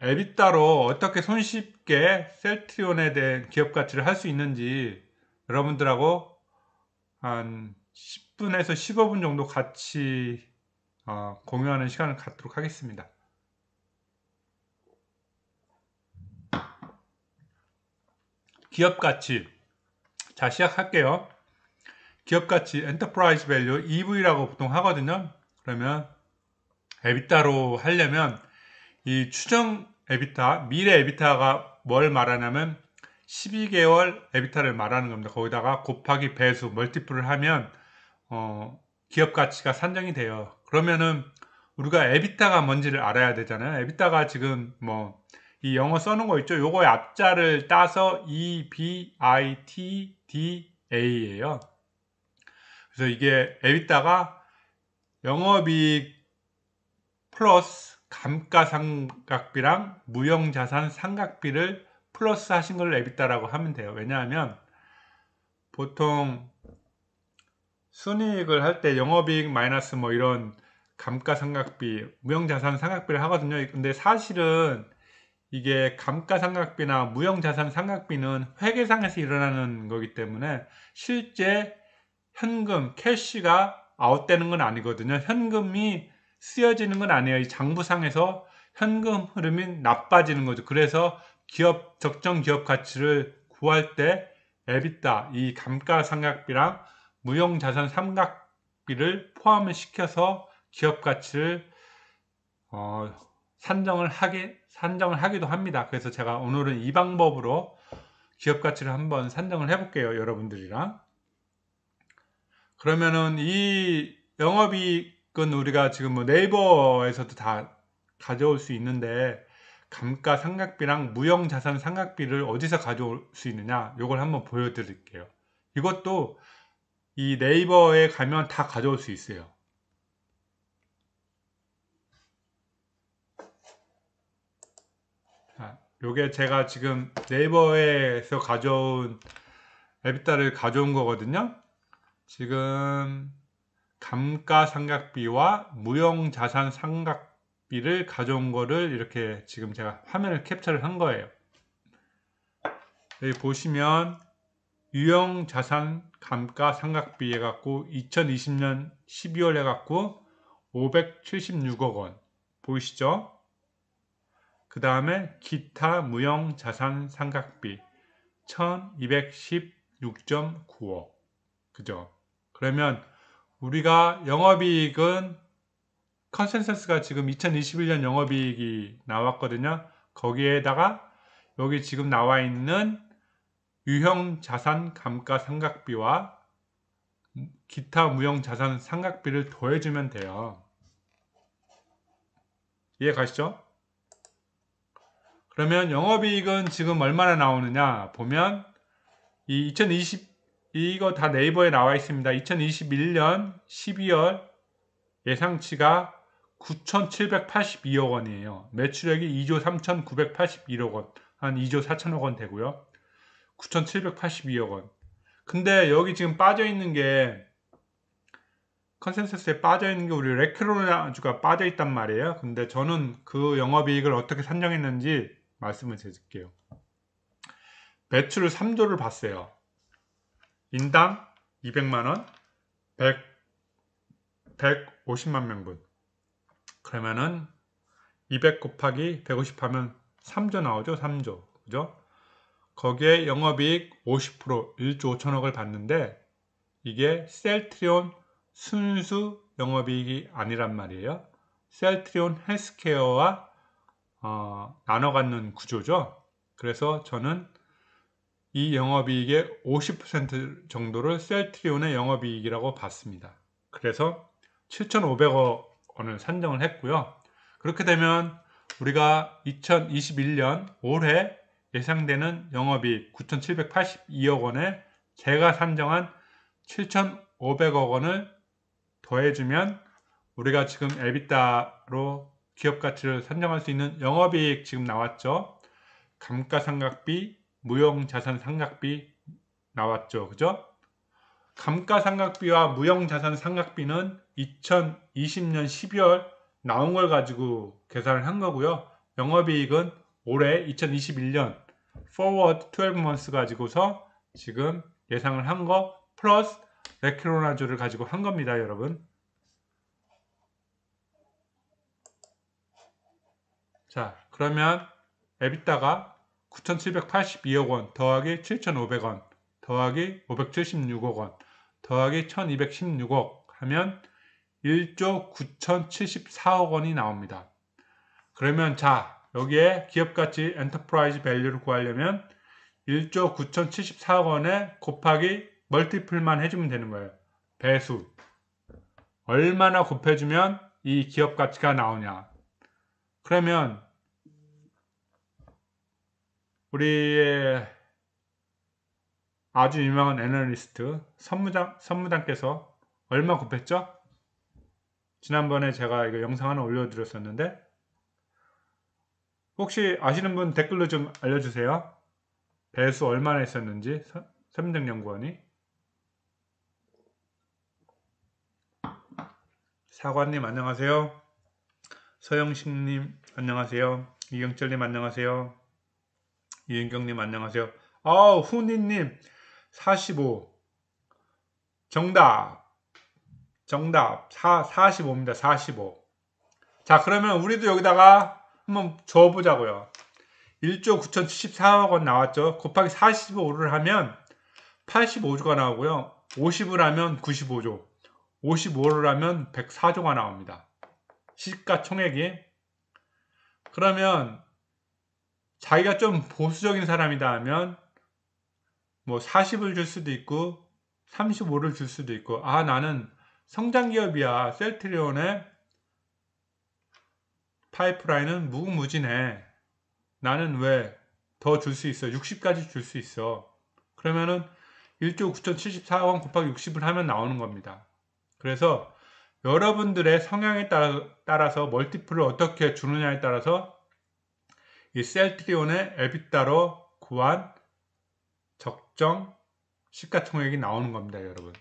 에비따로 어떻게 손쉽게 셀트리온에 대한 기업 가치를 할 수 있는지 여러분들하고 한 10분에서 15분 정도 같이 어, 공유하는 시간을 갖도록 하겠습니다. 기업 가치. 자, 시작할게요. 기업 가치, 엔터프라이즈 밸류, EV라고 보통 하거든요. 그러면 에비따로 하려면 이 추정 에비타, 미래 에비타가 뭘 말하냐면 12개월 에비타를 말하는 겁니다. 거기다가 곱하기 배수, 멀티플을 하면 어, 기업 가치가 산정이 돼요. 그러면은 우리가 에비타가 뭔지를 알아야 되잖아요. 에비타가 지금 뭐 이 영어 써놓은 거 있죠. 요거의 앞자를 따서 E B I T D A예요. 그래서 이게 에비타가 영업이익 플러스 감가상각비랑 무형자산 상각비를 플러스 하신 걸 에비타라고 하면 돼요. 왜냐하면 보통 순이익을 할 때 영업이익 마이너스 뭐 이런 감가상각비, 무형자산 상각비를 하거든요. 근데 사실은 이게 감가상각비나 무형자산 상각비는 회계상에서 일어나는 거기 때문에 실제 현금, 캐시가 아웃되는 건 아니거든요. 현금이 쓰여지는 건 아니에요. 이 장부상에서 현금 흐름이 나빠지는 거죠. 그래서 기업 적정 기업 가치를 구할 때 에비타 이 감가상각비랑 무형자산 삼각비를 포함을 시켜서 기업 가치를 어, 산정을 하기 산정을 하기도 합니다. 그래서 제가 오늘은 이 방법으로 기업 가치를 한번 산정을 해볼게요. 여러분들이랑 그러면은 이 영업이 그건 우리가 지금 뭐 네이버에서도 다 가져올 수 있는데 감가 상각비랑 무형 자산 상각비를 어디서 가져올 수 있느냐 이걸 한번 보여드릴게요. 이것도 이 네이버에 가면 다 가져올 수 있어요. 요게 제가 지금 네이버에서 가져온 에비타를 가져온 거거든요. 지금 감가상각비와 무형자산 상각비를 가져온 거를 이렇게 지금 제가 화면을 캡처를 한 거예요. 여기 보시면 유형자산 감가상각비 해갖고 2020년 12월 해갖고 576억 원 보이시죠? 그 다음에 기타 무형자산 상각비 1216.9억 그죠? 그러면 우리가 영업이익은 컨센서스가 지금 2021년 영업이익이 나왔거든요. 거기에다가 여기 지금 나와 있는 유형 자산 감가 상각비와 기타 무형 자산 상각비를 더해주면 돼요. 이해 가시죠? 그러면 영업이익은 지금 얼마나 나오느냐 보면 이 2020, 이거 다 네이버에 나와 있습니다. 2021년 12월 예상치가 9,782억 원이에요. 매출액이 2조 3,981억 원, 한 2조 4천억 원 되고요. 9,782억 원. 근데 여기 지금 빠져 있는 게 컨센서스에 빠져 있는 게 우리 레크로나주가 빠져 있단 말이에요. 근데 저는 그 영업이익을 어떻게 산정했는지 말씀을 드릴게요. 매출을 3조를 봤어요. 인당 200만원 100, 150만 명분 그러면은 200 곱하기 150 하면 3조 나오죠 3조 그죠 거기에 영업이익 50% 1조 5천억을 받는데 이게 셀트리온 순수 영업이익이 아니란 말이에요 셀트리온 헬스케어와 어, 나눠 갖는 구조죠 그래서 저는 이 영업이익의 50% 정도를 셀트리온의 영업이익이라고 봤습니다. 그래서 7,500억 원을 산정을 했고요. 그렇게 되면 우리가 2021년 올해 예상되는 영업이익 9,782억 원에 제가 산정한 7,500억 원을 더해주면 우리가 지금 에비타로 기업 가치를 산정할 수 있는 영업이익 지금 나왔죠. 감가상각비 무형자산 상각비 나왔죠. 그죠? 감가상각비와 무형자산 상각비는 2020년 12월 나온 걸 가지고 계산을 한 거고요. 영업이익은 올해 2021년 forward 12 months 가지고서 지금 예상을 한 거 플러스 레키로나주를 가지고 한 겁니다, 여러분. 자, 그러면 에비타가 9,782억 원 더하기 7,500원 더하기 576억 원 더하기 1,216억 하면 1조 9,074억 원이 나옵니다. 그러면 자 여기에 기업가치 엔터프라이즈 밸류를 구하려면 1조 9,074억 원에 곱하기 멀티플만 해주면 되는 거예요. 배수 얼마나 곱해주면 이 기업가치가 나오냐 그러면 우리의 아주 유명한 애널리스트 선무장, 선무장께서 얼마 급했죠 지난번에 제가 이거 영상 하나 올려드렸었는데 혹시 아시는 분 댓글로 좀 알려주세요. 배수 얼마나 했었는지 선무장연구원이 사관님 안녕하세요. 서영식님 안녕하세요. 이경철님 안녕하세요. 이은경님 안녕하세요. 아 후니님 45 정답 정답 4, 45입니다. 45자 그러면 우리도 여기다가 한번 줘보자고요. 1조 9 7 4억원 나왔죠. 곱하기 45를 하면 85조가 나오고요. 50을 하면 95조, 55를 하면 104조가 나옵니다. 시가총액이 그러면 자기가 좀 보수적인 사람이다 하면 뭐 40을 줄 수도 있고 35를 줄 수도 있고 아 나는 성장기업이야 셀트리온의 파이프라인은 무궁무진해 나는 왜 더 줄 수 있어 60까지 줄 수 있어 그러면은 1조 9,074원 억 곱하기 60을 하면 나오는 겁니다 그래서 여러분들의 성향에 따라, 따라서 멀티플을 어떻게 주느냐에 따라서 이 셀트리온의 에비따로 구한 적정 시가총액이 나오는 겁니다, 여러분.